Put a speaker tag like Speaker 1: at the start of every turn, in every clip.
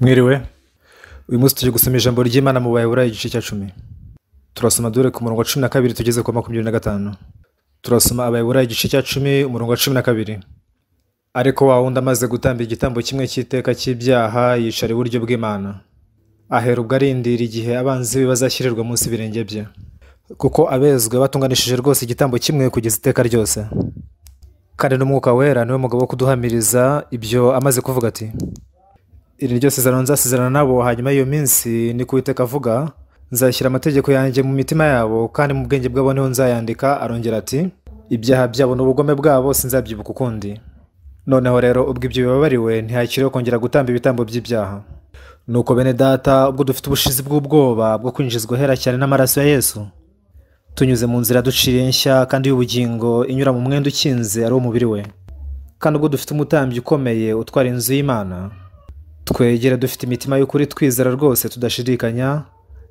Speaker 1: mwiriwe uyu munsi turi gusoma ijambo ry'imana mu bayobora igice cya cumi turasoma dure ku murongo wa cumi na kabiri tugeze ku makumyabiri na gatanu turasoma abayobora igice cya cumi umurongo wa cumi na kabiri ariko wa wundi amaze gutamba igitambo kimwe cy'iteka cy'ibyaha yicara iburyo bw'imana ahera ubwo arindira igihe abanzi be bazashyirirwa munsi y'ibirenge bye kuko abezwe batunganishije rwose igitambo kimwe kugeza iteka ryose kandi n'umwuka wera niwe mugabo wo kuduhamiriza ibyo amaze kuvuga ati iri ryo sezerano nzasezerana nabo hanyuma y'iyo minsi ni kuwiteka avuga nzashyira amategeko yanjye mu mitima yabo kandi mu bwenge bwabo niho nzayandika arongera ati ibyaha byabo n'ubugome bwabo sinzabyibuka ukundi noneho rero ubwo ibyo bibabariwe ntihakiriho kongera gutamba ibitambo by'ibyaha nuko bene data ubwo dufite ubushizi bw'ubwoba bwo kwinjizwa hera cyane n'amaraso ya yesu tunyuze mu nzira duciye nshya kandi y'ubugingo inyura mu mwenda ukinze ari umubiri we kandi ubwo dufite umutambyi ukomeye utwara inzu y'imana twegere dufite imitima y'ukuri twizera rwose tudashidikanya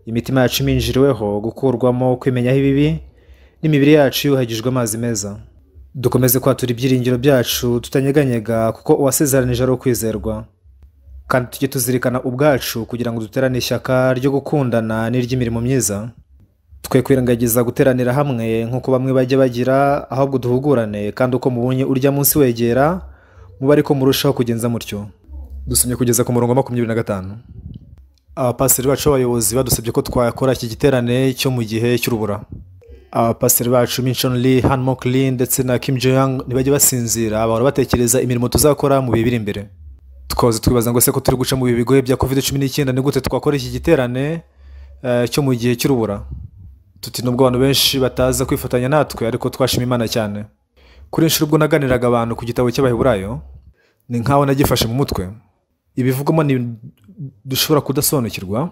Speaker 1: imitima yacu iminjiriweho gukurwamo kwimenyaho ibibi n'imibiri yacu yuhagijwe amazi meza dukomeze kwatura ibyiringiro byacu tutanyeganyega kuko uwasezeranije ari ukwizerwa kandi tujye tuzirikana ubwacu kugira ngo duterane ishyaka ryo gukundana n'iry'imirimo myiza twe kwirengagiza guteranira hamwe nk'uko bamwe bajya bagira ahubwo duhugurane kandi uko mubonye urya munsi wegera mube ariko murushaho kugenza mutyo dusomye kugeza ku murongo wa makumyabiri na gatanu abapasiteri bacu b'abayobozi badusabye ko twakora iki giterane cyo mu gihe cy'urubura abapasiteri bacu minshon lee han mok ndetse na kim jong ntibajya basinzira bahora batekereza imirimo tuzakora mu bihe biri imbere twahoze twibaza ngo se ko turi guca mu bihe bigoye bya covid cumi n'icyenda ni gute twakora iki giterane eh, cyo mu gihe cy'urubura tuti nubwo abantu benshi bataza kwifatanya natwe ariko twashima imana cyane kuri inshuro ubwo naganiraga abantu ku gitabo cy'abaheburayo ni nk'aho nagifashe mu mutwe ibivugwamo ni dushobora kudasobanukirwa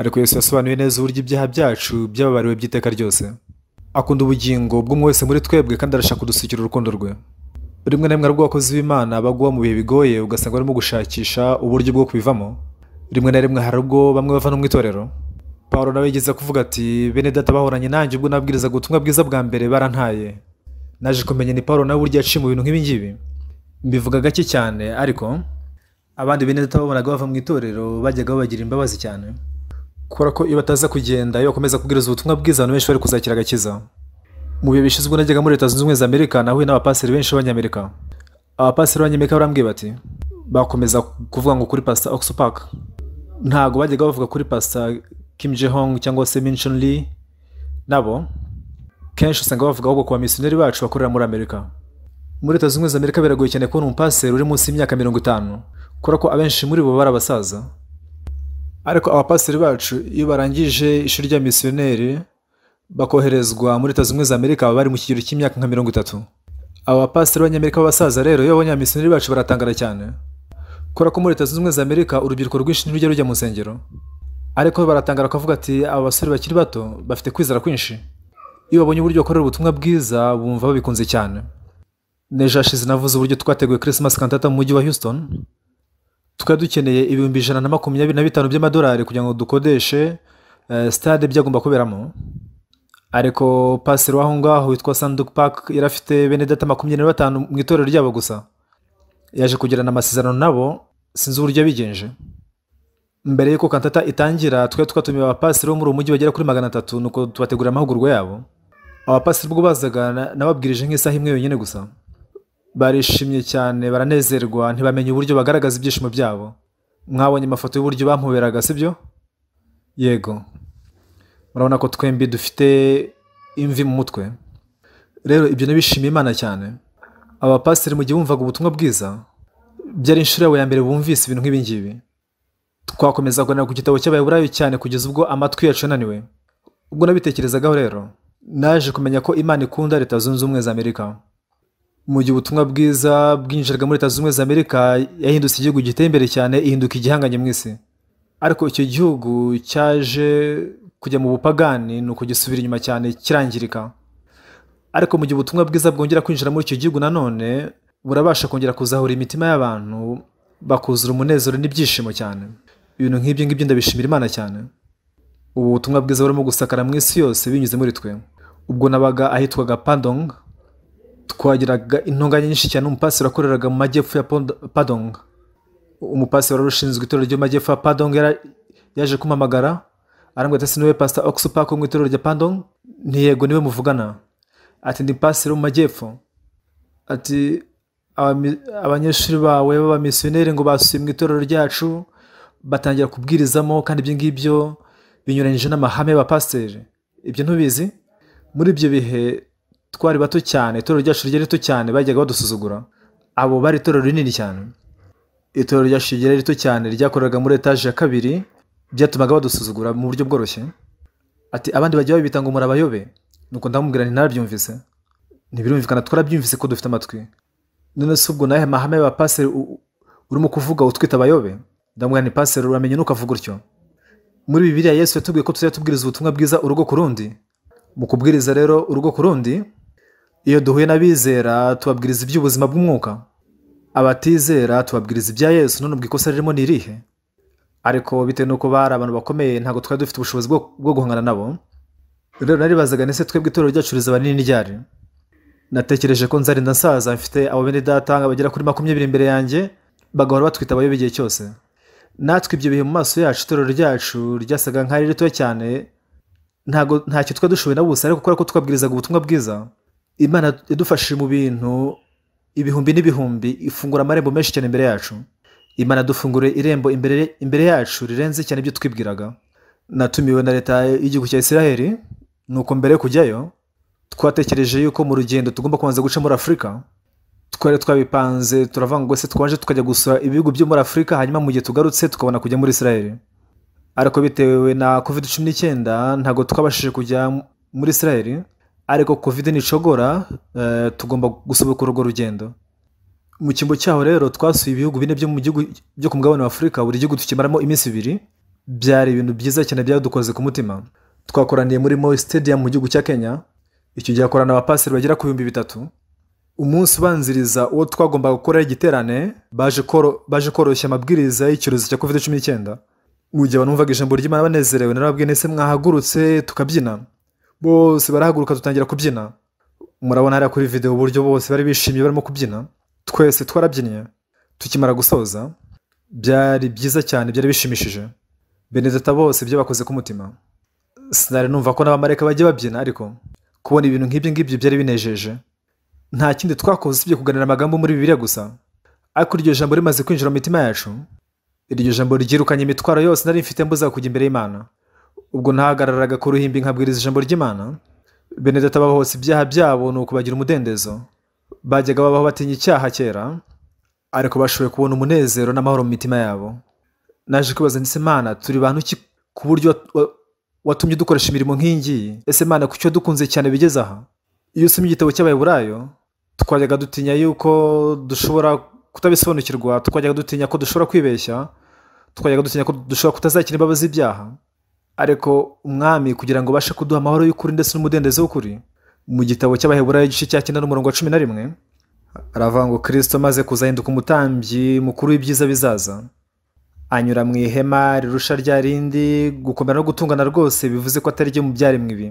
Speaker 1: ariko Yesu yasobanuye neza uburyo ibyaha byacu byababariwe by'iteka ryose akunda ubugingo bw'umwe wese muri twebwe kandi arashaka kudusukira urukundo rwe rimwe na rimwe hari abakozi b'imana bagwa mu bihe bigoye ugasanga barimo gushakisha uburyo bwo kubivamo rimwe na rimwe hari ubwo bamwe bava no mu itorero paul nawe yigeze kuvuga ati bene data bahoranye nanjye ubwo nabwirizaga ubutumwa bwiza bwa mbere barantaye naje kumenya ni paul nawe burya yaciye mu bintu nk'ibingibi mbivuga gake cyane ariko abandi bene data babonaga bava mu itorero bajyaga babagira imbabazi cyane kubera ko iyo bataza kugenda iyo bakomeza kubwiriza ubutumwa bwiza abantu benshi bari kuzakira agakiza mu bihe bishinzwe najyaga muri leta zunze ubumwe za amerika nahuye n'abapasiteri benshi b'abanyamerika abapasiteri b'abanyamerika barambwiye bati bakomeza kuvuga ngo kuri pasita oxpac ntabwo bajyaga bavuga kuri pasita Kim Jehong cyangwa se Minchin Lee nabo kenshi usanga bavuga ahubwo ku bamisiyoneri bacu bakorera muri Amerika muri leta zunze za Amerika biragoye cyane kubona umupasiteri uri munsi y'imyaka mirongo itanu kubera ko abenshi muri bo bari abasaza ariko abapasiteri bacu iyo barangije ishuri rya misiyoneri bakoherezwa muri leta zunze ubumwe za Amerika baba bari mu kigero cy'imyaka nka mirongo itatu abapasiteri b'abanyamerika b'abasaza rero iyo babonye abamisiyoneri bacu baratangara cyane kubera ko muri leta zunze ubumwe za Amerika urubyiruko rwinshi ntirujya rujya mu nsengero ariko baratangara bakavuga ati aba basore bakiri bato bafite kwizera kwinshi iyo babonye uburyo bakorera ubutumwa bwiza bumva babikunze cyane nejo hashize navuze uburyo twateguye Christmas kantata mu mujyi wa houston tukaba dukeneye ibihumbi ijana na makumyabiri na bitanu by'amadolari kugira ngo dukodeshe eh, sitade byagomba kuberamo ariko pasire w'aho ngaho witwa sanduku paka yari afite bene data makumyabiri na batanu mu itorero ryabo gusa yaje kugirana amasezerano nabo sinzi uburyo yabigenje mbere y'uko kantata itangira twe twatumiye abapasiteri bo muri uwo mujyi bagera kuri magana atatu nuko tubategurira amahugurwa yabo abapasiteri ubwo bazaga nababwirije nk'isaha imwe yonyine gusa barishimye cyane baranezerwa ntibamenye uburyo bagaragaza ibyishimo byabo mwabonye amafoto y'uburyo bamuberaga sibyo yego murabona ko twembi dufite imvi mu mutwe rero ibyo nabishimiye imana cyane abapasiteri mu gihe bumvaga ubutumwa bwiza byari inshuro yabo ya mbere bumvise ibintu nk'ibingibi twakomeza kuganira ku gitabo cy'abaheburayo cyane kugeza ubwo amatwi yacu yananiwe ubwo nabitekerezagaho rero naje kumenya ko imana ikunda leta zunze ubumwe za amerika mu gihe ubutumwa bwiza bwinjiraga muri leta zunze ubumwe za amerika yahindutse igihugu giteye imbere cyane ihinduka igihanganye mu isi ariko icyo gihugu cyaje kujya mu bupagani ni ukugisubira inyuma cyane kirangirika ariko mu gihe ubutumwa bwiza bwongera kwinjira muri icyo gihugu nanone burabasha kongera kuzahura imitima y'abantu bakuzura umunezero n'ibyishimo cyane ibintu nk'ibyo ngibyo ndabishimira imana cyane ubu butumwa bwiza burimo gusakara mu isi yose binyuze muri twe ubwo nabaga ahitwaga pandong twagiraga intungane nyinshi cyane umupasiteri wakoreraga mu majyepfo ya padong umupasiteri wari ushinzwe itorero ry'amajyepfo ya padong yaje kumamagara arambwira ati niwe pasita oxpack mu itorero rya pandong ntiyego niwe muvugana ati ndi pasiteri mu majyepfo ati abanyeshuri bawe b'abamisiyoneri ngo basuye mu itorero ryacu batangira kubwirizamo kandi ibyo ngibyo binyuranyije n'amahame y'abapasiteri ibyo ntubizi muri ibyo bihe twari bato cyane itorero ryacu ryari rito cyane bajyaga badusuzugura abo bari itorero rinini cyane itorero ryacu ryari rito cyane ryakoreraga muri etaje ya kabiri byatumaga badusuzugura mu buryo bworoshye ati abandi bajya babita ngo murabayobe nuko ndamubwira nti narabyumvise ntibirumvikana twarabyumvise ko dufite amatwi none se ubwo nawe mahame y'abapasiteri urimo kuvuga utwita abayobe ndamuga ni paseri uramenye ntukavuga utyo muri bibiriya yesu yatubwiye ko tuzajya tubwiriza ubutumwa bwiza urugo ku rundi mu kubwiriza rero urugo ku rundi iyo duhuye n'abizera tubabwiriza iby'ubuzima bw'umwuka abatizera tubabwiriza ibya yesu none ubwo ikosa ririmo ni irihe ariko bitewe n'uko bari abantu bakomeye ntabwo twari dufite ubushobozi bwo guhangana nabo rero naribazaga ndetse twebwe itorero ryacu rizaba rinini ryari natekereje ko nzarinda nsaza mfite abo bene data bagera kuri makumyabiri imbere yanjye bagahora batwita abayobe igihe cyose natwe ibyo bihe mu maso yacu itoro ryacu ryasaga nk'ari rito cyane ntacyo twa dushoboye na busa ariko kubera ko twabwirizaga ubutumwa bwiza imana yadufashije mu bintu ibihumbi n'ibihumbi ifungura amarembo menshi cyane imbere yacu imana dufungure irembo imbere yacu rirenze cyane ibyo twibwiraga natumiwe na leta y'igihugu cya israel nuko mbere yo kujyayo twatekereje yuko mu rugendo tugomba kubanza guca muri afurika twari twabipanze turavuga ngo se twaje tukajya gusura ibihugu byo muri afurika hanyuma mu gihe tugarutse tukabona kujya muri israel ariko bitewe na covid cumi n'icyenda ntabwo twabashije kujya muri israel ariko covid nicogora eh, tugomba gusubukura urwo rugendo mu cyimbo cyaho rero twasuye ibihugu bine byo mu gihugu byo ku mugabane wa afurika buri gihugu tukimaramo iminsi ibiri byari ibintu byiza cyane byadukoze ku mutima twakoraniye muri moi stadium mu gihugu cya kenya icyo gihe hakorana abapasiteri bagera ku bihumbi bitatu umunsi ubanziriza uwo twagomba gukoreraho igiterane baje koroshya amabwiriza y'icyorezo cya covid cumi n'icyenda mu gihe abantu ijambo ry'imana banezerewe narababwiye ndetse mwahagurutse tukabyina bose barahaguruka dutangira kubyina murabona hariya kuri videwo uburyo bose bari bishimye barimo kubyina twese twarabyinnye tukimara gusoza byari byiza cyane byari bishimishije benedata bose ibyo bakoze ku mutima sinari numva ko n'abamareka bajya babyina ariko kubona ibintu nk'ibyo ngibyo byari binejeje nta kindi twakoze usibye kuganira amagambo muri bibiriya gusa ariko iryo jambo rimaze kwinjira mu mitima yacu iryo jambo ryirukanye imitwaro yose nari mfite mbuza kujya imbere y'imana ubwo ntahagararaga ku ruhimbi nkabwiriza ijambo ry'imana bene data ibyaha byabo ni ukubagira umudendezo bajyaga babaho batinya icyaha kera ariko bashoboye kubona umunezero n'amahoro mu mitima yabo naje kwibaza ndetse imana turi bantu ki ku buryo watumye dukoresha imirimo nk'iyingiyi ese imana ku cyo dukunze cyane bigeze aha iyo usomye igitabo cy'abayiburayo twajyaga dutinya yuko dushobora kutabisobanukirwa twajyaga dutinya ko dushobora kwibeshya twajyaga dutinya ko dushobora kutazakira imbabazi z'ibyaha ariko umwami kugira ngo ubashe kuduha amahoro y'ukuri ndetse n'umudendezo w'ukuri mu gitabo cy'abaheburayo igice cya cyenda n'umurongo wa cumi na rimwe aravuga ngo kirisito amaze kuzahinduka umutambyi mukuru w'ibyiza bizaza anyura mu ihema rirusha rya rindi gukomera no gutungana rwose bivuze ko atari ryo mu byaremwe ibi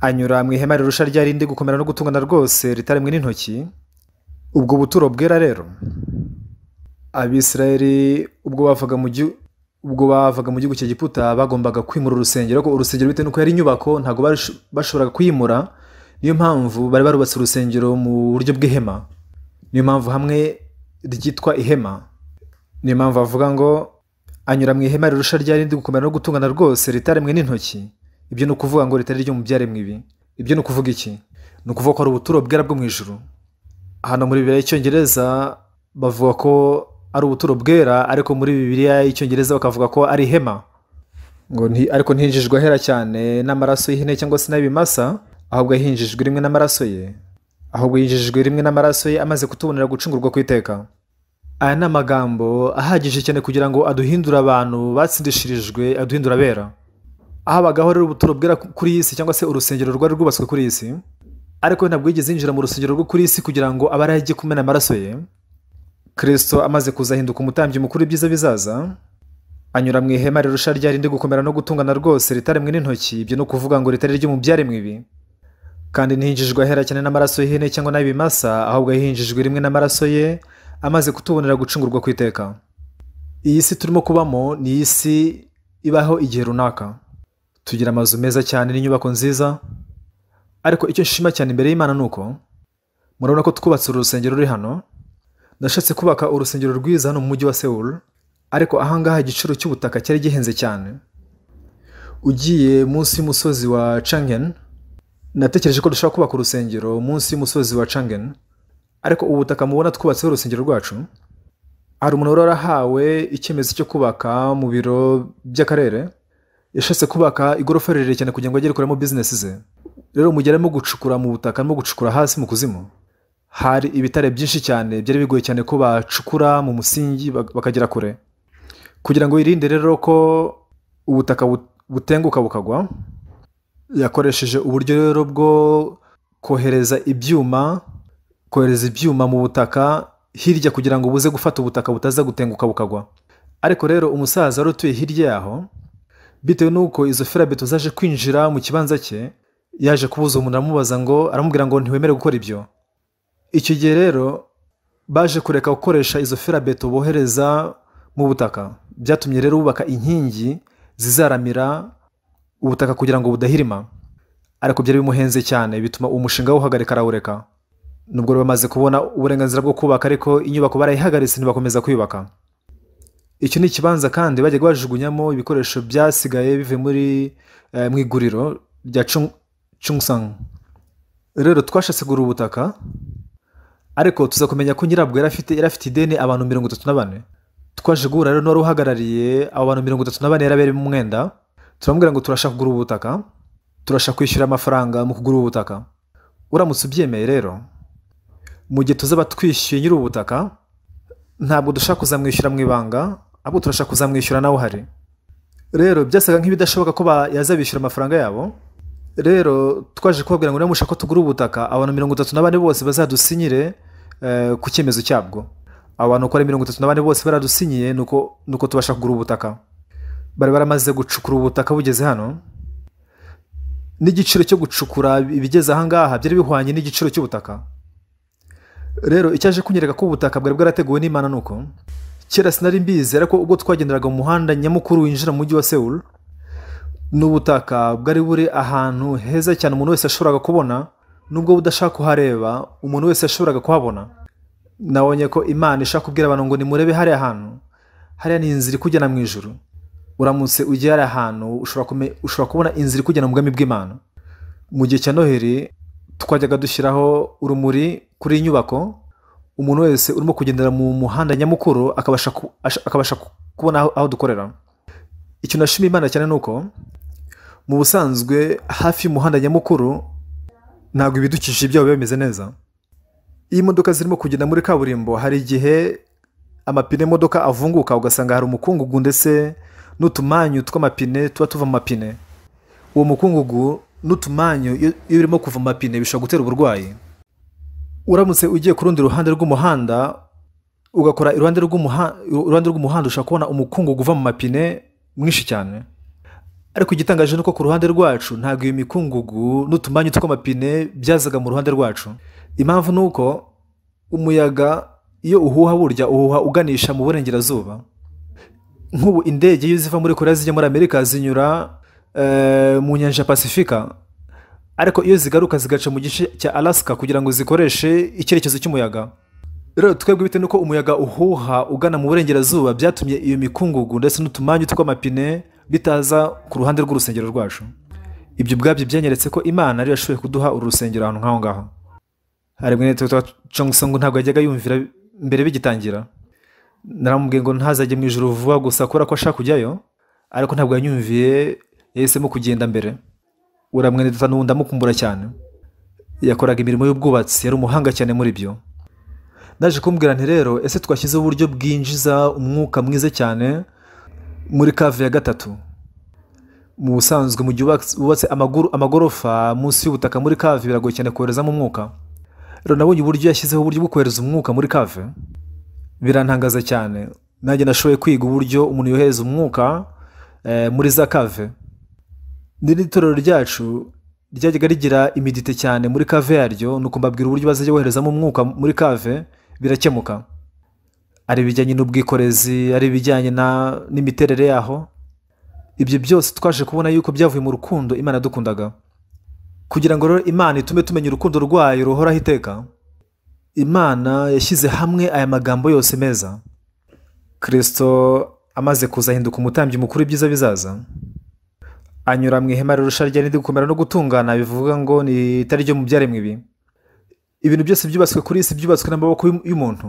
Speaker 1: anyura mu ihema rirusha rya rindi gukomera no gutungana rwose ritaremwe n'intoki ubwo buturo bwera rero abisirayeri ubwo bavaga mu gihugu ubwo bavaga mu gihugu cya giputa bagombaga kwimura urusengero ko urusengero bitewe n'uko yari inyubako ntabwo bashobora kwimura niyo mpamvu bari barubatse urusengero mu buryo bw'ihema niyo mpamvu hamwe ryitwa ihema niyo mpamvu bavuga ngo anyura mu ihema rirusha rya rindi gukomera no gutungana rwose ritaremwe n'intoki ibyo ni ukuvuga ngo ritari ryo mu byaremwe ibi ibyo ni ukuvuga iki ni ukuvuga ko hari ubuturo bwera bwo mu ijuru hano muri bibiri y'icyongereza bavuga ko ari ubuturo bwera ariko muri bibiriya y'icyongereza bakavuga ko ari ihema ngo ariko ntihinjijwe ahera cyane n'amaraso y'ihene cyangwa se n'ay'ibimasa ahubwo yahinjijwe rimwe n'amaraso ye ahubwo yinjijwe rimwe n'amaraso ye amaze kutubonera gucungurwa ku iteka aya ni amagambo ahagije cyane kugira ngo aduhindure abantu batsindishirijwe aduhindura abera habagaho rero ubuturo bwera kuri iyi si cyangwa se urusengero rwari rwubatswe kuri iyi si ariko ntabwo yigeze yinjira mu rusengero rwo kuri iyi si kugira ngo abe ari kumena amaraso ye kirisito amaze kuzahinduka umutambyi mukuru ibyiza bizaza anyura mu ihema rero ryari ndi gukomera no gutungana rwose ritaremwe n'intoki ibyo ni ukuvuga ngo ritari ry'umubyaremwe ibi kandi ntihinjijwe ahera cyane n'amaraso y'ihene cyangwa n'ay'ibimasa ahubwo yahinjijwe rimwe n'amaraso ye amaze kutubonera gucungurwa ku iteka iyi si turimo kubamo ni iyi si ibaho igihe runaka tugira amazu meza cyane n'inyubako nziza ariko icyo nshima cyane imbere y'imana ni uko murabona ko twubatse uru rusengero ruri hano nashatse kubaka urusengero rwiza hano mu mujyi wa Seoul ariko ahangaha igiciro cy'ubutaka cyari gihenze cyane ugiye munsi y'umusozi wa Changen natekereje ko dushobora kubaka urusengero munsi y'umusozi wa cangen ariko ubutaka mubona twubatseho urusengero rwacu hari umuntu wari warahawe icyemezo cyo kubaka mu biro by'akarere yashatse kubaka igorofa rirerire cyane kugira ngo ajye gukoreramo bizinesi ze rero umugera arimo gucukura mu butaka arimo gucukura hasi mu kuzimu hari ibitare byinshi cyane byari bigoye cyane ko bacukura mu musingi bakagera kure kugira ngo yirinde rero ko ubutaka butenguka bukagwa yakoresheje uburyo rero bwo kohereza ibyuma kohereza ibyuma mu butaka hirya kugira ngo buze gufata ubutaka butaza gutenguka bukagwa ariko rero umusaza wari utuye hirya yaho bitewe n'uko izo ferabeto zaje kwinjira mu kibanza cye yaje kubuza umuntu aramubaza ngo aramubwira ngo ntiwemere gukora ibyo icyo gihe rero baje kureka gukoresha izo ferabeto bohereza mu butaka byatumye rero bubaka inkingi zizaramira ubutaka kugira ngo budahirima ariko byari bimuhenze cyane bituma umushinga uhagarika arawureka nubwo bamaze kubona uburenganzira bwo kubaka ariko inyubako barayihagaritse ntibakomeza kwiyubaka icyo ni ikibanza kandi bajyaga bajugunyamo ibikoresho byasigaye bive muri eh, mu iguriro rya cungusangu rero twashasegura ubutaka ariko tuza kumenya ko nyirabwo yari afite yari afite ideni abantu mirongo itatu na bane twaje guhura rero n'uwari uhagarariye abo bantu mirongo itatu na bane yari abereyemo umwenda turamubwira ngo turashaka kugura ubutaka turashaka kwishyura amafaranga mu kugura ubutaka uramutse ubyemeye rero mu gihe tuzaba twishyuye nyiri ubutaka ntabwo dushaka kuzamwishyura mu ibanga ahubwo turashaka kuzamwishyura nawe uhari rero byasaga nk'ibidashoboka ko yaza amafaranga yabo rero twaje kubabwira ngo niba mushaka ko tugura ubutaka abantu mirongo itatu n'abane bose bazadusinyire eh, ku cyemezo cyabwo abantu uko ari mirongo itatu n'abane bose baradusinyiye nuko tubasha kugura ubutaka bari baramaze gucukura ubutaka bugeze hano n'igiciro cyo gucukura ibigeze ahangaha byari bihwanye n'igiciro cy'ubutaka rero icyaje kunyereka ko ubutaka bwari bwarateguwe n'imana ni uko kera sinari mbizera ko ubwo twagenderaga mu nyamukuru winjira mu mujyi wa Seul n'ubutaka bwari buri ahantu heza cyane umuntu wese ashoboraga kubona nubwo udashaka kuhareba umuntu wese yashoboraga kuhabona nabonye ko imana ishaka kubwira abantu ngo nimurebe hariya hantu hariya ni inzira ikujyana mu ijoro uramutse ujya hariya hantu ushobora kubona inzira ikujyana mu bwami bw'imana mu gihe cya noheli twajyaga dushyiraho urumuri kuri iyi nyubako umuntu wese urimo kugendera mu muhanda nyamukuru akabasha kubona aho dukorera icyo nashima imana cyane ni uko mu busanzwe hafi y'umuhanda nyamukuru ntabwo ibidukikije byabo biba bimeze neza iyo imodoka zirimo kugenda muri kaburimbo hari igihe amapine y'imodoka avunguka ugasanga hari umukungugu ndetse n'utumanyu tw'amapine tuba tuva mu mapine uwo mukungugu n'utumanyu iyo urimo kuva mu mapine bishobora gutera uburwayi uramutse ugiye ku rundi ruhande rw'umuhanda ugakora iruhande rw'umuhanda ushobora kubona umukungugu uva mu mapine mwinshi cyane ariko igitangaje ni uko ku ruhande rwacu ntabwo iyo mikungugu n'utumanyu tw'amapine byazaga mu ruhande rwacu impamvu ni uko umuyaga iyo uhuha burya uhuha uganisha mu burengerazuba nk'ubu indege iyo ziva muri korea zijya muri amerika zinyura eh, mu nyanja pasifika ariko iyo zigaruka zigaca mu gice cya Alaska kugira ngo zikoreshe icyerekezo cy'umuyaga rero twebwe bitewe n'uko umuyaga uhuha ugana mu burengerazuba byatumye iyo mikungugu ndetse n'utumanyu tw'amapine bitaza ku ruhande rw'urusengero rwacu ibyo ubwabyo byanyeretse ko imana ariyo yashoboye kuduha uru rusengero ahantu nk'aho ngaho hari mwene congisongo ntabwo yajyaga yumvira mbere bigitangira naramubwiye ngo ntazajye mu ijoro vuba gusa kubera ko ashaka kujyayo ariko ntabwo yanyumviye yahisemo kugenda mbere uramwenedata n'undi amukumbura cyane yakoraga imirimo y'ubwubatsi yari umuhanga cyane muri byo naje kumbwira nti rero ese twashyizeho uburyo bwinjiza umwuka mwiza cyane muri kave ya gatatu mu busanzwe mu gihe wubatse amagorofa munsi y'ubutaka muri kave biragoye cyane koherezamo umwuka rero nabonye uburyo yashyizeho uburyo bwo kohereza umwuka muri kave birantangaza cyane nanjye nashoboye kwiga uburyo umuntu yohereza umwuka eh, muri za kave n'irindi torero ryacu ryajyaga rigira imidite cyane muri kave yaryo ni ukumbabwira uburyo bazajya boherezamo umwuka muri kave birakemuka ari ibijyanye n'ubwikorezi ari ibijyanye n'imiterere yaho ibyo byose twaje kubona yuko byavuye mu rukundo imana dukundaga kugira ngo rero imana itume tumenya urukundo rwayo ruhoraho iteka imana yashyize hamwe aya magambo yose meza kirisito amaze kuzahinduka umutambyi mukuru ibyiza bizaza anyura mu ihema rirusha rigenda gukomera no gutungana bivuga ngo ni itari ryo mu byaremwe ibi ibintu byose byubatswe kuri isi byubatswe n'amaboko y'umuntu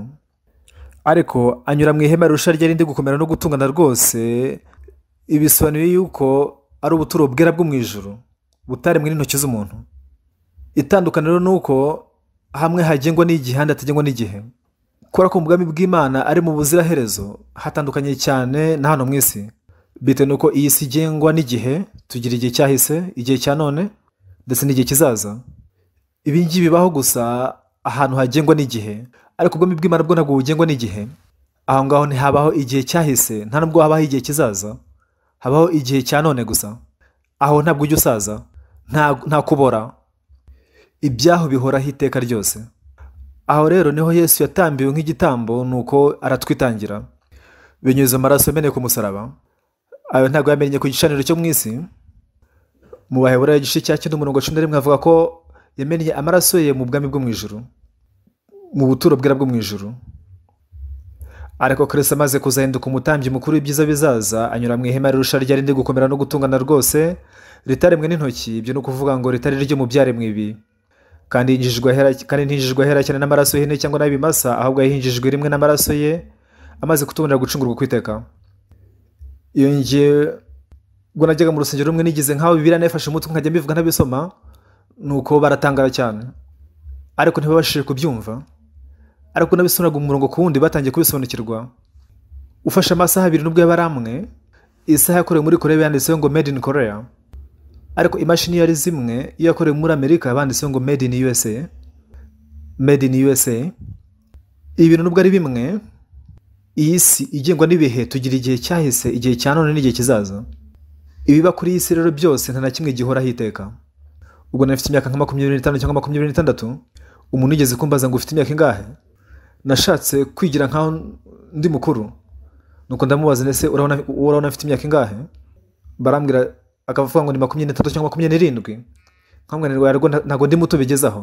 Speaker 1: ariko anyura mu ihema rirusha rigenda gukomera no gutungana rwose ibisobanuye yuko ari ubuturo bwera bwo mu ijoro butaremwe n'intoki z'umuntu itandukaniro ni uko hamwe hagengwa n'igihe ahandi hatagengwa n'igihe kubera ko umugambi bw'imana ari mu buziraherezo hatandukanye cyane na hano mu isi bitewe n'uko iyi si igengwa n'igihe tugira igihe cyahise igihe cya none ndetse n'igihe kizaza ibi bibaho gusa ahantu hagengwa n'igihe ariko ubwami bw'imana bwo ntabwo bugengwa n'igihe aho ngaho ntihabaho igihe cyahise nta nubwo habaho igihe kizaza habaho igihe cya none gusa aho ntabwo ujya usaza nta kubora ibyaho bihoraho iteka ryose aho rero niho yesu yatambiwe nk'igitambo nuko aratwitangira binyuze amaraso ameneye ku musaraba ayo ntabwo yamenye ku gicaniro cyo mu isi mu baheburayo igice cya cyenda umurongo cumi na rimwe avuga ko yamenye amaraso ye mu bwami bwo mu ijuru mu buturo bwera bwo mu ijuru ariko Kristo amaze kuzahinduka umutambyi mukuru w'ibyiza bizaza anyura mu ihema rirusha ryari rindi gukomera no gutungana rwose ritaremwe n'intoki ibyo ni ukuvuga ngo ritari ry'umubyare mu ibi kandi ntinjijwe ahera cyane n'amaraso y'ihene cyangwa n'ay'ibimasa ahubwo yahinjijwe rimwe n'amaraso ye amaze kutubonera gucungurwa kwiteka iyo ngiye ubwo najyaga mu rusengero rumwe nigeze nk'aho bibiriya nayifashe umutwe nkajya mbivuga ntabisoma ni uko baratangara cyane ariko ntibabashije kubyumva ariko n'abisonaga umurongo ku wundi batangiye kubisobanukirwa ufashe amasaha abiri n'ubwo yaba ari amwe isaha yakorewe muri korea yanditseho ngo made in korea ariko imashini iyo ari zimwe iyo yakorewe muri amerika banditseho ngo made in usa made in usa Ibintu nubwo ari bimwe iyi si igengwa n'ibihe tugira igihe cyahise igihe cya none n'igihe kizaza ibiba kuri iyi si rero byose nta na kimwe gihoraho iteka ubwo nafite imyaka nka makumyabiri n'itanu cyangwa makumyabiri n'itandatu umuntu yigeze kumbaza ngo ufite imyaka ingahe nashatse kwigira nkaho ndi mukuru nuko ndamubaza ndetse urabona afite imyaka ingahe barambwira akavuga ngo ni makumyabiri n'itatu cyangwa makumyabiri n'irindwi ntabwo ntabwo ndi muto bigezaho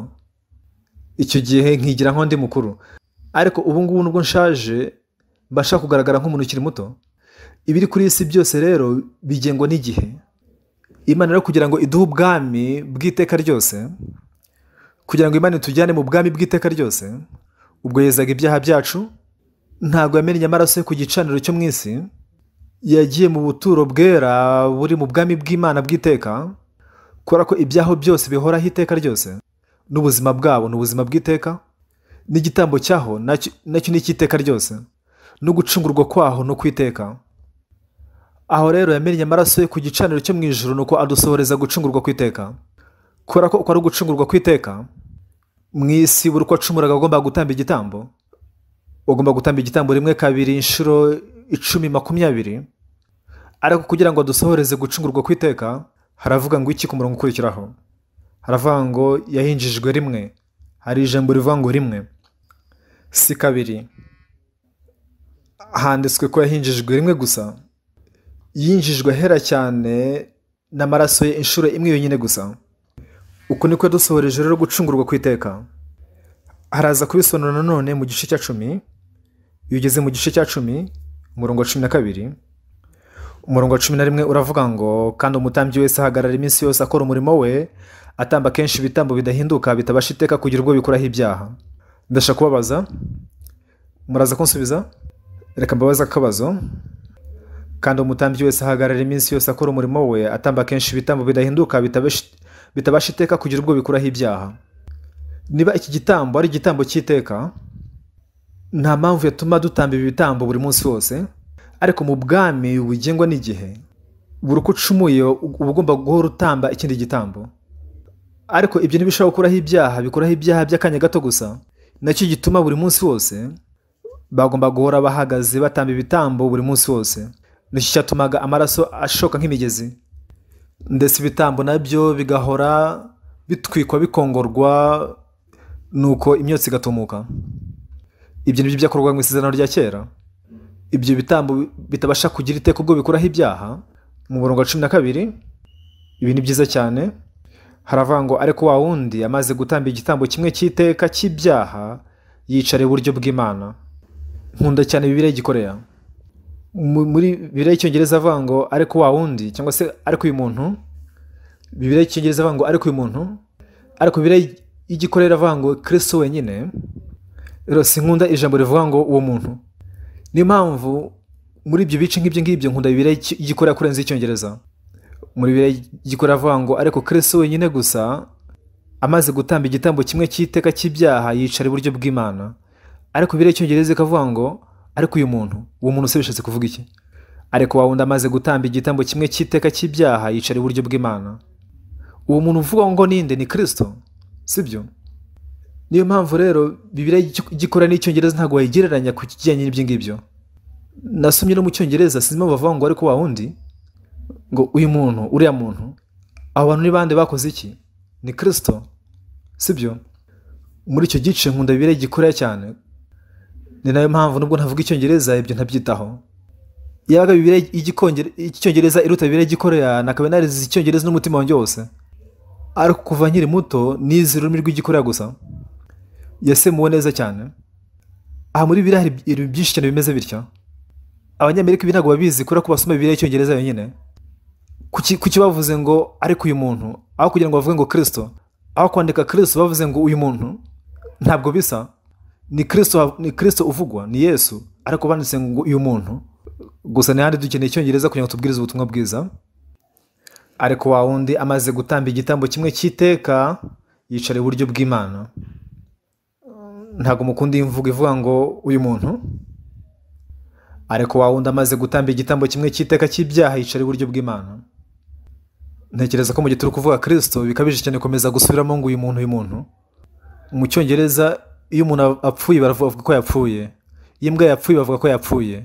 Speaker 1: icyo gihe nkigira nkaho ndi mukuru ariko ubu ngubu nubwo nshaje mbasha kugaragara nk'umuntu ukiri muto ibiri kuri iyi si byose rero bigengwa n'igihe imana rero kugira ngo iduhe ubwami bw'iteka ryose kugira ngo imana itujyane mu bwami bw'iteka ryose ubwo yezaga ibyaha byacu ntabwo yamennye amaraso ye ku gicaniro cyo mu isi yagiye mu buturo bwera buri mu bwami bw'imana bw'iteka kubera ko ibyaho byose bihoraho iteka ryose n'ubuzima bwabo ni ubuzima bw'iteka n'igitambo cyaho nacyo ni icy'iteka ryose no gucungurwa kwaho no kwiteka aho rero yamennye amaraso ye ku gicaniro cyo mu ijoro nuko adusohoreza gucungurwa kwiteka kubera ko uko ari ugucungurwa kwiteka mu isi buri uko acumuraga agomba gutamba igitambo ugomba gutamba igitambo rimwe kabiri inshuro icumi makumyabiri ariko kugira ngo adusohoreze gucungurwa kwiteka haravuga ngo iki ku murongo ukurikiraho haravuga ngo yahinjijwe rimwe hari ijambo rivuga ngo rimwe si kabiri handitswe ko yahinjijwe rimwe gusa yinjijwe ahera cyane n'amaraso ye inshuro imwe yonyine gusa uko niko dusohoreje rero gucungurwa ku iteka haraza kubisobanura nanone mu gice cya cumi iyo ugeze mu gice cya cumi umurongo wa cumi na kabiri umurongo wa cumi na rimwe uravuga ngo kandi umutambyi wese ahagarara iminsi yose akora umurimo we atamba kenshi ibitambo bidahinduka bitabasha iteka kugira ubwo bikuraho ibyaha ndashaka kubabaza muraza kunsubiza reka mbabaze akabazo kandi umutambyi wese ahagarara iminsi yose akora umurimo we atamba kenshi ibitambo bidahinduka bitabasha iteka kugira ubwo bikuraho ibyaha niba iki gitambo ari igitambo cy'iteka nta mpamvu yatuma dutamba ibi bitambo buri munsi wose ariko mu bwami bugengwa n'igihe buri uko ucumuye uba ugomba guhora utamba ikindi gitambo ariko ibyo ntibishobora gukuraho ibyaha bikuraho ibyaha by'akanya gato gusa nacyo gituma buri munsi wose bagomba guhora bahagaze batamba ibitambo buri munsi wose nicyo cyatumaga amaraso ashoka nk'imigezi ndetse ibitambo nabyo bigahora bitwikwa bikongorwa nuko imyotsi igatumuka ibyo ni byo byakorwaga mu isezerano rya kera ibyo bitambo bitabasha kugira iteka ubwo bikuraho ibyaha mu murongo wa cumi na kabiri ibi ni byiza cyane haravuga ngo ariko wa wundi amaze gutamba igitambo kimwe cy'iteka cy'ibyaha yicara iburyo bw'imana nkunda cyane bibiliya gikorera muri bibiliya y'icyongereza avuga ngo ariko wa wundi cyangwa se ariko uyu muntu bibiliya y'icyongereza avuga ngo ariko uyu muntu ariko bibiliya y'igikorera avuga ngo kirisito wenyine sinkunda ijambo rivuga ngo uwo muntu niyo mpamvu muri ibyo bice nk'ibyo ngibyo nkunda bibiliya y'igikorera kurenza icyongereza muri bibiliya y'igikorera avuga ngo ariko kirisito wenyine gusa amaze gutamba igitambo kimwe cy'iteka cy'ibyaha yicara iburyo bw'imana ariko biriya icyongereza ikavuga ngo ariko uyu muntu uwo muntu se bishatse kuvuga iki ariko wa wundi amaze gutamba igitambo kimwe cy'iteka cy'ibyaha yicara iburyo bw'imana uwo muntu uvuga ngo ninde ni kirisito sibyo niyo mpamvu rero bibiriya igikora n'icyongereza ntabwo wayigereranya ku kijyanye n'ibyo ngibyo nasomye no mu cyongereza sinzimo bavuga ngo ariko wa wundi ngo uyu muntu uriya muntu abo bantu ni bande bakoze iki ni kirisito sibyo muri icyo gice nkunda bibiriya gikora cyane ni nayo mpamvu nubwo ntavuga icyongereza ibyo ntabyitaho yabaga bibiri icyongereza iruta bibiri y'igikorera nakaba narize icyongereza n'umutima wanjye wose ariko kuva nkiri muto nize ururimi rw'igikorera gusa yasemuwe neza cyane aha muri bibiri hari ibintu byinshi cyane bimeze bityo abanyamerika ibi ntabwo babizi kubera ko basoma bibiri y'icyongereza yonyine kuki bavuze ngo ariko uyu muntu aho kugira ngo bavuge ngo kirisito aho kwandika kirisito bavuze ngo uyu muntu ntabwo bisa ni kirisito uvugwa ni yesu ariko banditse ngo uyu muntu gusa n'ahandi dukeneye icyongereza kugira ngo tubwirize ubutumwa bwiza ariko wa wundi amaze gutamba igitambo kimwe cy'iteka yicara iburyo bw'imana ntabwo mukunda iyi mvugo ivuga ngo uyu muntu ariko wa wundi amaze gutamba igitambo kimwe cy'iteka cy'ibyaha yicara iburyo bw'imana ntekereza ko mu gihe turi kuvuga kirisito bikabije cyane komeza gusubiramo ngo uyu muntu uyu muntu mu cyongereza iyo umuntu apfuye baravuga ko yapfuye iyo imbwa yapfuye bavuga ko yapfuye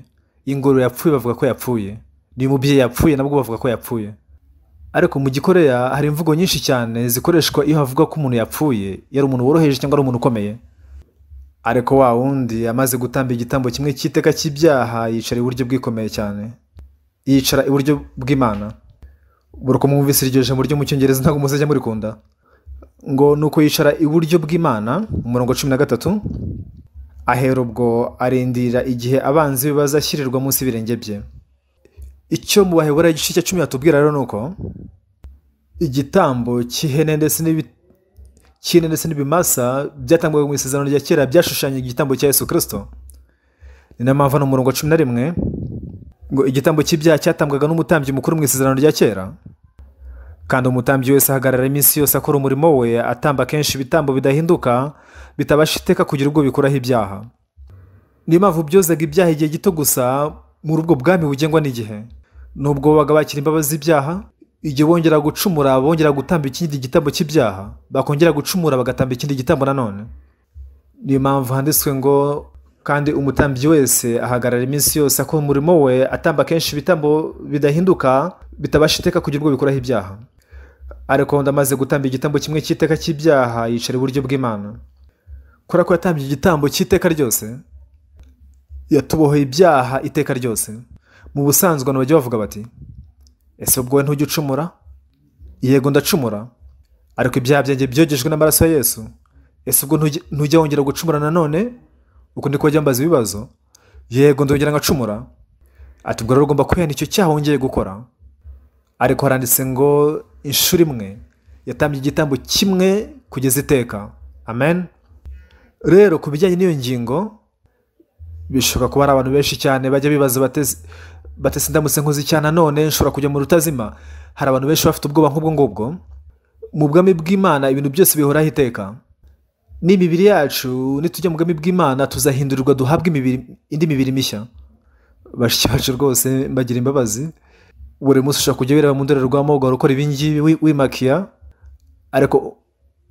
Speaker 1: ingurube yapfuye bavuga ko yapfuye ni umubyeyi yapfuye nabwo bavuga ko yapfuye ariko mu gikoreya hari imvugo nyinshi cyane zikoreshwa iyo havuga ko umuntu yapfuye yari umuntu woroheje cyangwa ari umuntu ukomeye ariko wa wundi amaze gutamba igitambo kimwe cy'iteka cy'ibyaha yicara iburyo bwikomeye cyane yicara iburyo bw'imana buriko mwumvise iryo jambo ryo mu cyongereza ntabwo muzajya murikunda ngo ni ukwicara iburyo bw'imana umurongo cumi na gatatu ahera ubwo arindira igihe abanzi be bazashyirirwa munsi y'ibirenge bye icyo mu bahebura igice cya cumi yatubwira rero ni uko igitambo cy'ihene ndetse n'ibimasa byatangwaga mu isezerano rya kera byashushanyije igitambo cya Yesu kirisito ni na mpamvu umurongo cumi na rimwe ngo igitambo cy'ibyaha cyatangwaga n'umutambyi mukuru mu isezerano rya kera kandi umutambyi wese ahagarara iminsi yose akora umurimo we atamba kenshi ibitambo bidahinduka bitabasha iteka kugira ubwo bikuraho ibyaha niyo mpamvu byozaga ibyaha igihe gito gusa muri ubwo bwami bugengwa n'igihe nubwo babaga bakira imbabazi ibyaha igihe bongera gucumura bongera gutamba ikindi gitambo cy'ibyaha bakongera gucumura bagatamba ikindi gitambo nanone niyo mpamvu handitswe ngo kandi umutambyi wese ahagarara iminsi yose akora umurimo we atamba kenshi ibitambo bidahinduka bitabasha iteka kugira ubwo bikuraho ibyaha ariko arekonda amaze gutamba igitambo kimwe cy'iteka cy'ibyaha yicara iburyo bw'imana kubera ko yatambye igitambo cy'iteka ryose yatubohoye ibyaha iteka ryose mu busanzwe abantu bajya bavuga bati ese ubwo we ntujya ucumura yego ndacumura ariko ibyaha byanjye byogejwe n'amaraso ya yesu ese ubwo ntujya wongera gucumura nanone uko niko bajya bambaza ibibazo yego ndongera ngacumura ati ubwo rero ugomba kwihana icyo cyaha wongeye gukora ariko haranditse ngo inshuro imwe yatambye igitambo kimwe kugeza iteka amen rero ku bijyanye n'iyo ngingo bishoboka kuba ari abantu benshi cyane bajya bibaza batese ndamutse nkoze cyane none nshobora kujya mu rutazima hari abantu benshi bafite ubwoba nk'ubwo ngubwo mu bwami bw'imana ibintu byose bihoraho iteka n'imibiri yacu nitujya mu bwami bw'imana tuzahindurirwa duhabwe indi mibiri mishya bacu rwose mbagira imbabazi buri munsi ushobora kujya wireba mu ndorerwamo ugahora ukora ibingibi wimakiya ariko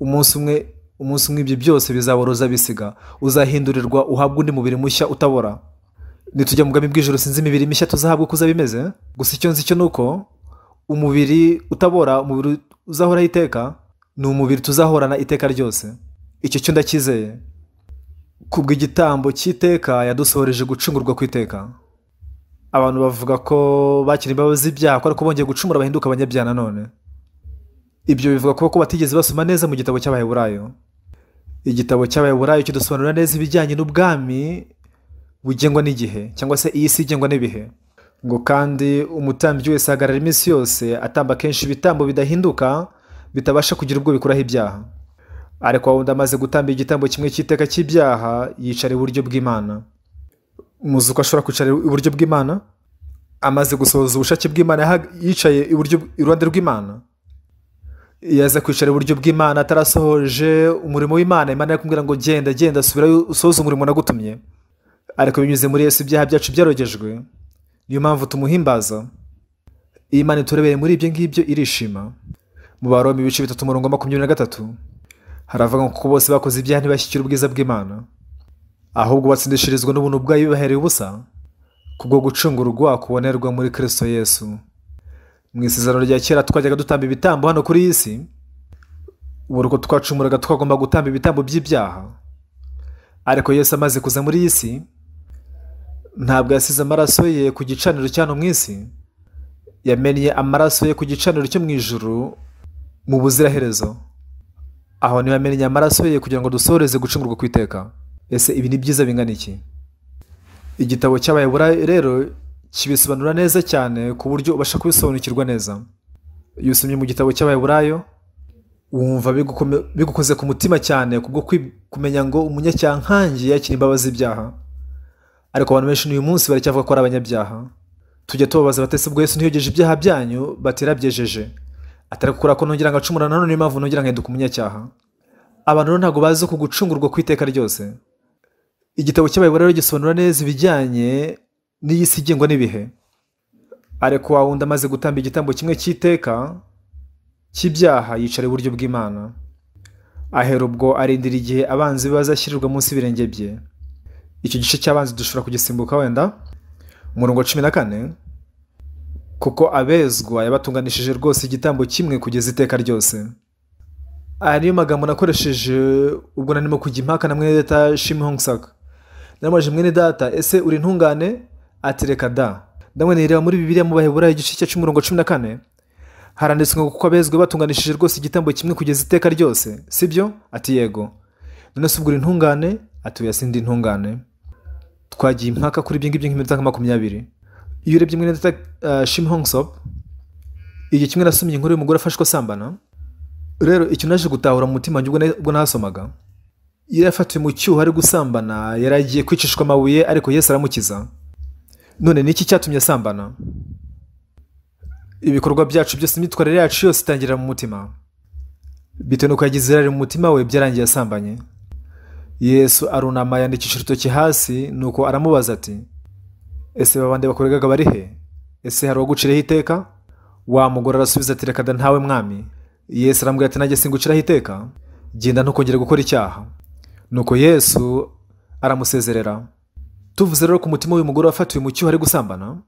Speaker 1: umunsi umwe umunsi umwe ibyo byose bizaboroza bisiga uzahindurirwa uhabwa undi mubiri mushya utabora nitujya mu bwami bw'ijoro sinzi imibiri mishya tuzahabwa uko uza bimeze gusa icyo nzi cyo ni uko umubiri utabora umubiri uzahoraho iteka ni umubiri tuzahorana iteka ryose icyo cyo ndacyizeye kubw'igitambo cy'iteka yadusohoreje gucungurwa ku iteka abantu bavuga ko bakira imbabazi z'ibyaha ko ariko bongeye gucumura bahinduka abanyabyaha nanone ibyo bivuga kuba ko batigeze basoma neza mu gitabo cy'abaheburayo igitabo cy'abaheburayo kidusobanurira neza ibijyanye n'ubwami bugengwa n'igihe cyangwa se iyi si igengwa n'ibihe ngo kandi umutambyi wese ahagarara iminsi yose atamba kenshi ibitambo bidahinduka bitabasha kugira ubwo bikuraho ibyaha ariko wawundi amaze gutamba igitambo kimwe cy'iteka cy'ibyaha yicara iburyo bw'imana muzi uko ashobora kwicara iburyo bw'imana amaze gusohoza ubushake bw'imana yicaye iruhande rw'imana yaza kwicara iburyo bw'imana atarasohoje umurimo w'imana imana ari kumubwira ngo genda genda subirayo usohoze umurimo nagutumye ariko binyuze muri yesu ibyaha byacu byarogejwe niyo mpamvu tumuhimbaza iyi Imana iturebeye muri ibyo ngibyo irishima mu baroma ibice bitatu umurongo makumyabiri na gatatu haravuga ngo kuko bose bakoze ibyaha ntibashyikire ubwiza bw'imana ahubwo batsindishirizwa n'ubuntu bwayo bibahereye ubusa kubwo gucungurwa kubonerwa muri kirisito yesu mu isezerano rya kera twajyaga dutamba ibitambo hano kuri iyi si buri uko twacumuraga twagomba gutamba ibitambo by'ibyaha ariko yesu amaze kuza muri iyi si ntabwo yasize amaraso ye ku gicaniro cy'hano mu isi yamennye amaraso ye ku gicaniro cyo mu ijuru mu buziraherezo aho ntibamenye amaraso ye kugira ngo dusoreze gucungurwa ku iteka ese ibi ni byiza bingana iki igitabo cy'abayobora rero kibisobanura neza cyane ku buryo ubasha kubisobanukirwa neza iyo usomye mu gitabo cy'abayoburayo wumva bigukoze ku mutima cyane kubwo kumenya ngo umunyacyankangi yakira imbabazi ibyaha ariko abantu benshi n'uyu munsi baracyavuga ko ari abanyabyaha tujya tubabaza abatesi bwo Yesu ntiyogeje ibyaha byanyu baterabyejeje atari gukora ko nongera ngo acumura nanone impamvu nongera nkahinduka umunyacyaha abantu rero ntabwo bazi ko gucungurwa ku iteka ryose igitabo cy'abayobora rero gisobanura neza ibijyanye n'iyi si igengwa n'ibihe ariko wa wundi amaze gutamba igitambo kimwe cy'iteka cy'ibyaha yicara iburyo bw'imana ahera ubwo arindira igihe abanzi be bazashyirirwa munsi y'ibirenge bye icyo gice cy'abanzi dushobora kugisimbuka wenda murongo cumi na kane kuko abezwa yabatunganishije rwose igitambo kimwe kugeza iteka ryose aya niyo magambo nakoresheje ubwo nanimo kujya impaka na mwene leta shimi ndamubajije mwene data ese uri intungane atireka reka da ndamwerera muri bibiriya mu baheburayo igice cya cy'umurongo cumi na kane haranditswe ngo kuko abezwe batunganishije rwose igitambo kimwe kugeza iteka ryose sibyo ati yego none se ubwo uri ntungane ati uya sindi twagiye impaka kuri ibyo ngibyo nk'iminota nka makumyabiri iyo urebye mwene data uh, shimuhongisopu igihe kimwe nasomye inkuru y'umugore afashwe asambana rero icyo naje gutahura mu mutima ubwo nahasomaga yari yafatiwe mu cyuho ari gusambana yari agiye kwicishwa amabuye ariko Yesu aramukiza none ni iki cyatumye asambana ibikorwa byacu byose imyitwarire yacu yose itangirira mu mutima bitewe nuko yagize irari mu mutima we byarangiye asambanye yesu arunama yandikisha urutoki hasi nuko aramubaza ati ese babande bakoregaga bari he ese hari uwaguciraho iteka wa mugore arasubiza ati reka ntawe mwami yesu arambwira ati nanjye singuciraho iteka genda ntukongere gukora icyaha nuko yesu aramusezerera tuvuze rero ku mutima w'uyu mugore wafatiwe mu cyuho ari gusambana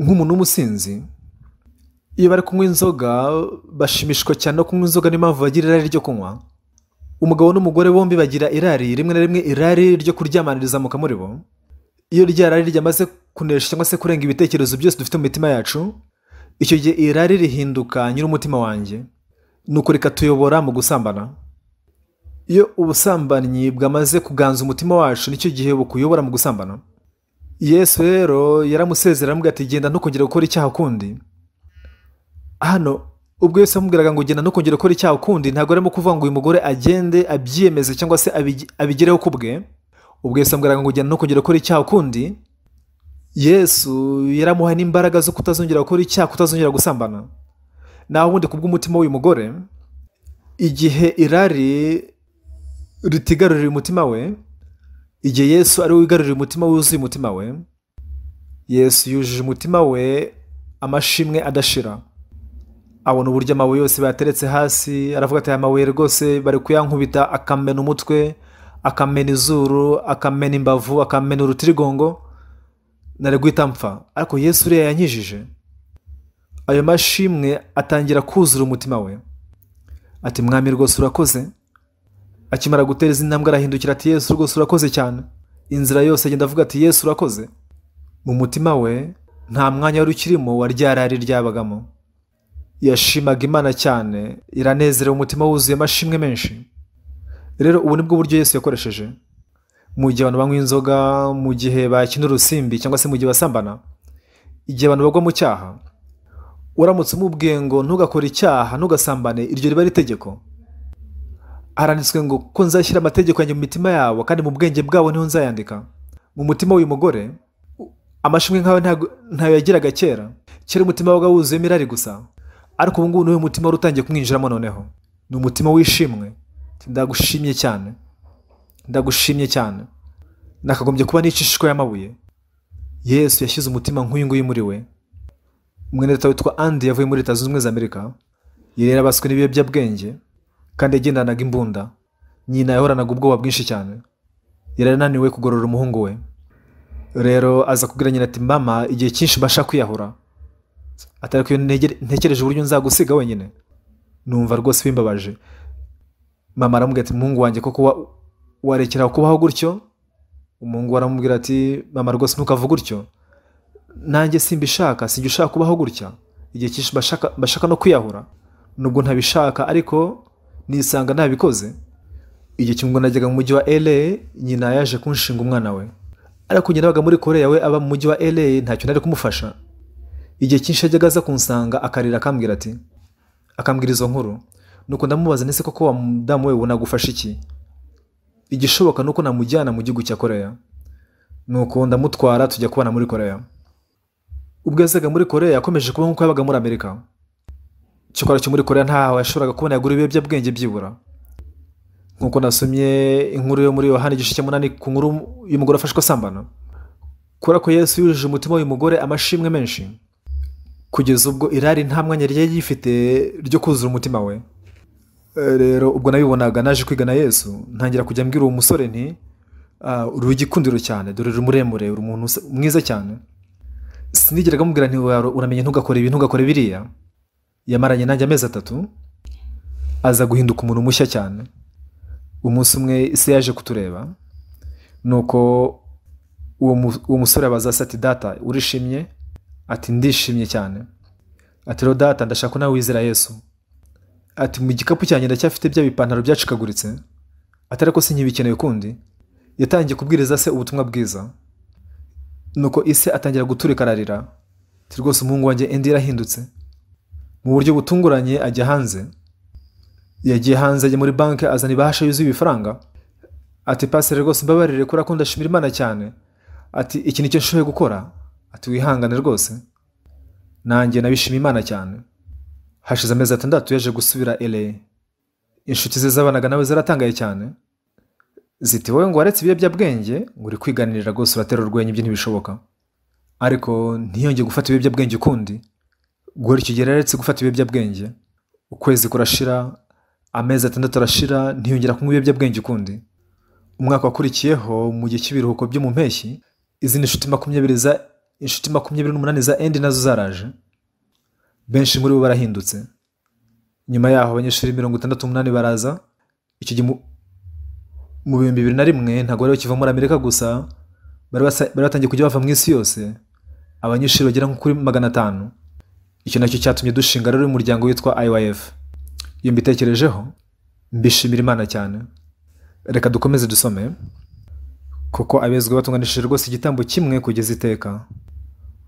Speaker 1: nk'umuntu w'umusinzi iyo bari kunywa inzoga bashimishwa cyane no kunywa inzoga niyo mpamvu bagira irari ryo kunywa umugabo n'umugore bombi bagira irari rimwe na rimwe irari ryo kuryamana rizamuka muri iyo rya rari ryamaze kunesha cyangwa se kurenga ibitekerezo byose dufite mu mitima yacu icyo gihe irari rihinduka nyir'umutima wanjye ni ukureka tuyobora mu gusambana iyo ubusambanyi bwamaze kuganza umutima wacu nicyo gihe bukuyobora mu gusambana yesu rero yaramusezera ati genda ntukongere gukora icyaha ukundi hano ubwo yesu yamubwiraga ngo genda ntukongere gukora icyaha ukundi ntabwo arimo kuvuga ngo uyu mugore agende abyiyemeze cyangwa se abigereho ku bwe ubwo yesu yamubwiraga ngo genda ntukongere gukora icyaha ukundi yesu yaramuha n'imbaraga zo kutazongera gukora icyaha kutazongera gusambana naho ubundi kubw'umutima w'uyu mugore igihe irari rutigarurira umutima we igihe yesu ari we wigarurira umutima wuzuye umutima we yesu yujuje umutima we amashimwe adashira abona uburyo amabuye yose bayateretse hasi aravuga ati aya mabuye rwose bari kuyankubita akamena umutwe akamena izuru akamena imbavu akamena urutirigongo nari guhita mpfa ariko yesu uriya yanyijije ayo mashimwe atangira kuzura umutima we ati mwami rwose urakoze akimara gutera izi arahindukira ati yesu rwose urakoze cyane inzira yose agenda avuga ati yesu urakoze mu mutima we nta mwanya wari ukirimo wa rya rari ryabagamo yashimaga imana cyane iranezerewe umutima wuzuye amashimwe menshi rero ubu ni bwo buryo yesu yakoresheje mu gihe abantu banywa inzoga mu gihe bakina urusimbi cyangwa se mu gihe basambana igihe abantu bagwa mu cyaha uramutse umubwiye ngo ntugakore icyaha ntugasambane iryo riba ari itegeko haranditswe ngo ko nzashyira amategeko yanjye mu mitima yabo kandi mu bwenge bwabo niho nzayandika mu mutima w'uyu mugore amashimwe nkawe ntayo yagiraga kera kera umutima wabaga wuzuyemo irari gusa ariko ubu ngubu niwe mutima wari utangiye kumwinjiramo noneho ni umutima wishimwe ndagushimye cyane ndagushimye cyane nakagombye kuba n'icishishwa y'amabuye yesu yashyize umutima nk'uyu nguyu muri we umwene witwa andi yavuye muri leta zunze ubumwe za amerika yari yarabaswe n'ibiyobyabwenge kandi yagendanaga imbunda nyina yahoranaga ubwoba bwinshi cyane yari ananiwe kugorora umuhungu we rero aza kubwira nyina ati mama igihe cyinshi mbasha kwiyahura atari ko ntekereje uburyo nzagusiga wenyine numva rwose bimbabaje mama aramubwira ati umuhungu wanjye koko warekera kubaho gutyo umuhungu we aramubwira ati mama rwose ntukavuge gutyo nanjye simbishaka sinjya ushaka kubaho gutya igihe cyinshi mbashaka no kwiyahura nubwo ntabishaka ariko nisanga nabikoze igihe kimwe najyaga mu mujyi wa LA nyina yaje kunshinga umwana we ariko nyina abaga muri korea we aba mu mujyi wa LA ntacyo nari kumufasha igihe cyinshi yajyaga aza kunsanga akarira akambwira ati akambwira izo nkuru nuko ndamubaza nese koko wa mudamu we unagufasha iki igishoboka ni uko namujyana mu gihugu cya korea nuko ndamutwara tujya kubana muri korea ubwo yazaga muri korea yakomeje kuba nk'uko yabaga muri amerika cyokora cyo muri korea ntaho yashoboraga kubona yagura ibiyobyabwenge byibura nk'uko nasomye inkuru yo muri yohani igice cy'umunani ku nkuru y'umugore afashwe asambana kubera ko yesu yujuje umutima w'uyu mugore amashimwe menshi kugeza ubwo irari nta mwanya ryari yifite ryo kuzura umutima we eh, rero ubwo nabibonaga naje kwigana yesu ntangira kujya mbwira uwo musore nti ah, uri igikundiro cyane dore uri muremure uri umuntu mwiza cyane sinigeraga mubwira nti uramenye ntugakore ibi ntugakore biriya yamaranye nanjye amezi atatu aza guhinduka umuntu mushya cyane umunsi umwe isi yaje kutureba nuko uwo musore abaza ati data urishimye ati ndishimye cyane ati rero data ndashaka nawe wizera yesu ati mu gikapu cyanjye ndacyafite bya bipantaro byacikaguritse atari ko si nkibikenewe ukundi yatangiye kubwiriza se ubutumwa bwiza nuko isi atangira guturika ararira rwose umuhungu wanjye indi yarahindutse mu buryo butunguranye ajya hanze yagiye hanze ajya muri banki azana ibahasha yuzuye ibifaranga ati pasire rwose mbabarire kubera ko ndashimira imana cyane ati iki nicyo nshoboye gukora ati wihangane rwose nanjye nabishima imana cyane hashize amezi atandatu yaje gusubira eleye inshuti ze zabanaga nawe zaratangaye cyane ziti wowe ngo waretse ibiyobyabwenge ngo uri kwiganirira rwose uratera urwenya ibyo ntibishoboka ariko ntiyongeye gufata ibiyobyabwenge ukundi guhera icyo gihe yaretse gufata ibiyobyabwenge ukwezi kurashira amezi atandatu arashira ntiyongera kunywa ibiyobyabwenge ukundi umwaka wakurikiyeho mu gihe cy'ibiruhuko byo mu mpeshyi izindi nshuti makumyabiri za inshuti makumyabiri n'umunani za endi nazo zaraje benshi muri bo barahindutse nyuma yaho abanyeshuri mirongo itandatu n'umunani baraza icyo gihe mu bihumbi bibiri na rimwe ntabwo bari bakiva muri amerika gusa bari batangiye kujya bava mu isi yose abanyeshuri bagera nko kuri magana atanu icyo nacyo cyatumye dushinga rero umuryango witwa iwf iyo mbitekerejeho mbishimira imana cyane reka dukomeze dusome kuko abezwa batunganishije rwose igitambo kimwe kugeza iteka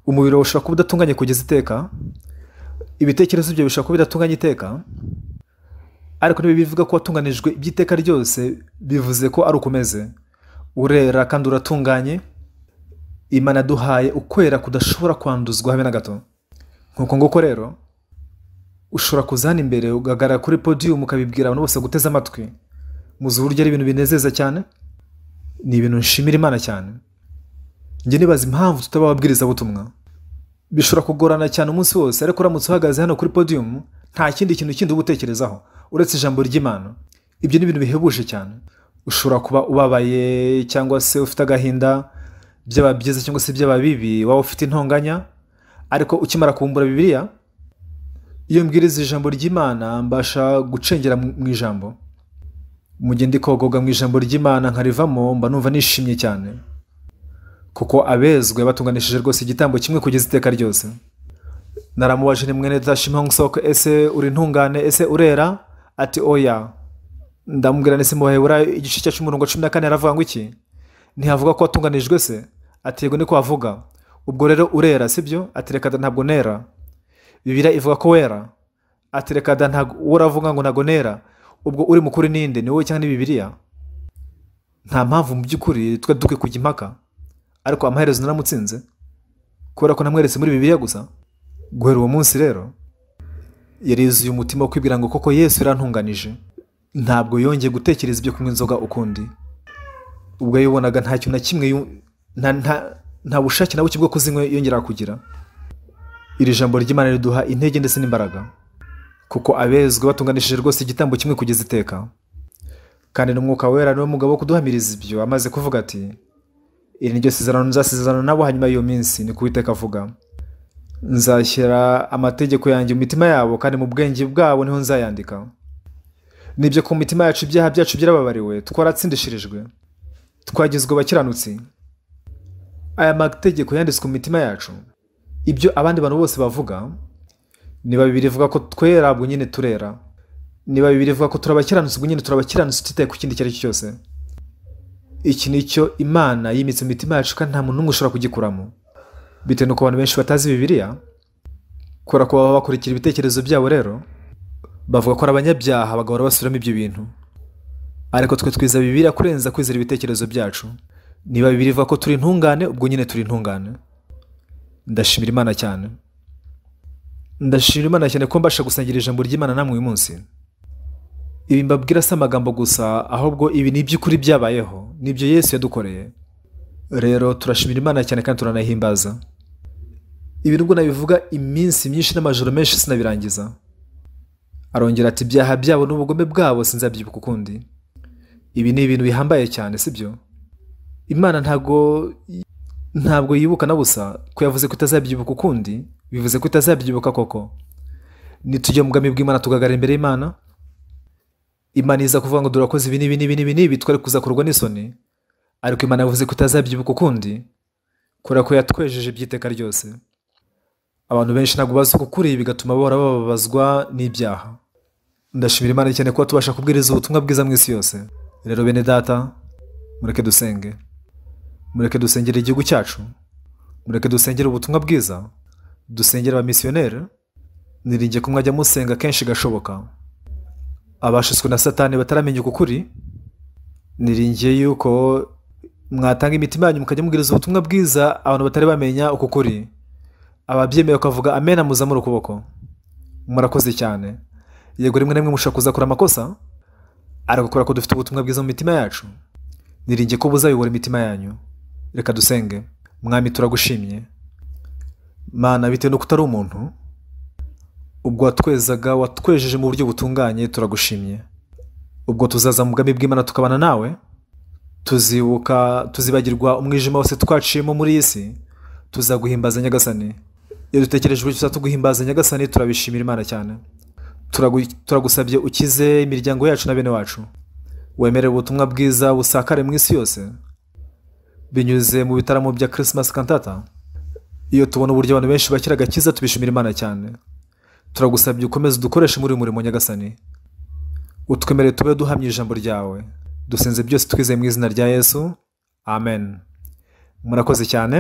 Speaker 1: umubiri ushobora kuba udatunganye kugeza iteka ibitekerezo bye bishobora kuba bidatunganye iteka ariko bivuga ko watunganijwe iby'iteka ryose bivuze ko ari ukomeze urera kandi uratunganye imana duhaye ukwera kudashobora kwanduzwa habe na gato nk'uko nguko rero ushobora kuza hano imbere ugahagarara kuri podiyumu ukabibwira abantu bose guteze amatwi muzi uburyo ari ibintu binezeza cyane ni ibintu nshimira imana cyane njye nibaza impamvu tutaba ababwirizabutumwa bishobora kugorana cyane umunsi wose ariko uramutse uhagaze hano kuri podiyumu nta kindi kintu kindi uba utekerezaho uretse ijambo ry'imana ibyo ni ibintu bihebuje cyane ushobora kuba ubabaye cyangwa se ufite agahinda byaba byiza cyangwa se byaba bibi waba ufite intonganya ariko ukimara kumbura bibiliya iyo mbwiriza ijambo ry'imana mbasha gucengera mu ijambo mu gihe ndi kogoga mu ijambo ry'imana nkarivamo mba numva nishimye cyane kuko abezwe batunganishije rwose igitambo kimwe kugeza iteka ryose naramubajije ni mwene dashima nk'isoko ese uri ntungane ese urera ati oya ndamubwira ndetse mu baheburayo igice cya cy'umurongo cumi na kane yaravuga ngo iki ntihavuga ko watunganijwe se ati yego niko havuga ubwo rero urera sibyo ati reka da ntabwo nera bibiri ivuga ko wera ati reka da ntabwo uravuga ngo ntabwo nera ubwo uri mukuru ninde ni wowe cyangwa ni bibiriya nta mpamvu mu by'ukuri twe dukwiye kujya impaka ariko amaherezo naramutsinze kubera ko namweretse muri bibiriya gusa guhera uwo munsi rero yarizuye umutima wo kwibwira ngo koko yesu yarantunganije ntabwo yongeye gutekereza ibyo kunywa inzoga ukundi ubwo yayibonaga nta kintu na kimwe nta bushake na buke bwo kuzinywa yongera kugira iri jambo ry'imana riduha intege ndetse n'imbaraga kuko abezwa batunganishije rwose igitambo kimwe kugeza iteka kandi n'umwuka wera niwe mugabo wo kuduhamiriza ibyo amaze kuvuga ati iri ni ryo sezerano nzasezerana nabo hanyuma y'iyo minsi ni kuwiteka avuga nzashyira amategeko yanjye mu mitima yabo kandi mu bwenge bwabo niho nzayandika nibyo ku mitima yacu ibyaha byacu byarababariwe twaratsindishirijwe twagizwe abakiranutsi aya mategeko yanditswe ku mitima yacu ibyo abandi bantu bose bavuga niba babiri ivuga ko twera ubwo nyine turera niba babiri ivuga ko turabakiranutse ubwo nyine turabakiranutse tutitaye ku kindi icyo ari cyo cyose iki ni cyo imana yimitse mu mitima yacu kandi nta muntu n'umwe ushobora kugikuramo bitewe n'uko abantu benshi batazi bibiriya kubera ko baba bakurikira ibitekerezo byabo rero bavuga ko ari abanyabyaha bagahora basubiramo ibyo bintu ariko twe twiza bibiriya kurenza kwizera ibitekerezo byacu niba bibiri ivuga ko turi intungane ubwo nyine turi intungane ndashimira imana cyane ndashimira imana cyane ko mbasha gusangira ijambo ry'imana namwe uyu munsi ibi mbabwira si amagambo gusa ahubwo ibi ni iby'ukuri byabayeho nibyo yesu yadukoreye rero turashimira imana cyane kandi turanahimbaza ibi nubwo nabivuga iminsi myinshi n'amajoro menshi sinabirangiza arongera ati ibyaha byabo n'ubugome bwabo sinzabyibuka ukundi ibi ni ibintu bihambaye cyane sibyo imana ntabwo ntabwo yibuka na busa ko yavuze ko itazabyibuka ukundi bivuze ko itazabyibuka koko nitujya mu bwami bw'imana tugahagarara imbere y'imana imana iza kuvuga ngo durakoze ibi n'ibi n'ibi n'ibi n'ibi twari kuzakorwa n'isoni ariko imana yavuze ko itazabyibuka ukundi kubera ko yatwejeje iby'iteka ryose abantu benshi ntabwo bazi ukuri bigatuma bahora bababazwa n'ibyaha ndashimira imana cyane kuba tubasha kubwiriza ubutumwa bwiza mu isi yose rero bene data mureke dusenge mureke dusengere igihugu cyacu mureke dusengere ubutumwa bwiza dusengere abamisiyoneri niringiye ko mwajya musenga kenshi gashoboka abashitswe na satani bataramenya ukuri niringiye yuko mwatanga imitima yanyu mukajya mubwiriza ubutumwa bwiza abantu batari bamenya uko ukuri ababyemeye ukavuga amena muzamura ukuboko murakoze cyane yego rimwe na rimwe mushobora kuzakora amakosa aragakora ko dufite ubutumwa bwiza mu mitima yacu niringiye ko buzayobora imitima yanyu reka dusenge mwami turagushimye mana bitewe nuko utari umuntu ubwo watwezaga watwejeje mu buryo butunganye turagushimye ubwo tuzaza mu bwami bw'imana tukabana nawe tuzibuka tuzibagirwa umwijima wose twaciyemo muri iyi si tuzaguhimbaza nyagasani iyo dutekereje uburyo tuzatuguhimbaza nyagasani turabishimira imana cyane turagusabye ukize imiryango yacu na bene wacu wemerewe ubutumwa bwiza busakare mu isi yose binyuze mu bitaramo bya kirisimasi kantata iyo tubona uburyo abantu benshi bakira agakiza tubishimira imana cyane turagusabye ukomeze udukoreshe muri murimo nyagasani utwemerere tube duhamye ijambo ryawe dusenze byose twizeye mu izina rya yesu amen murakoze cyane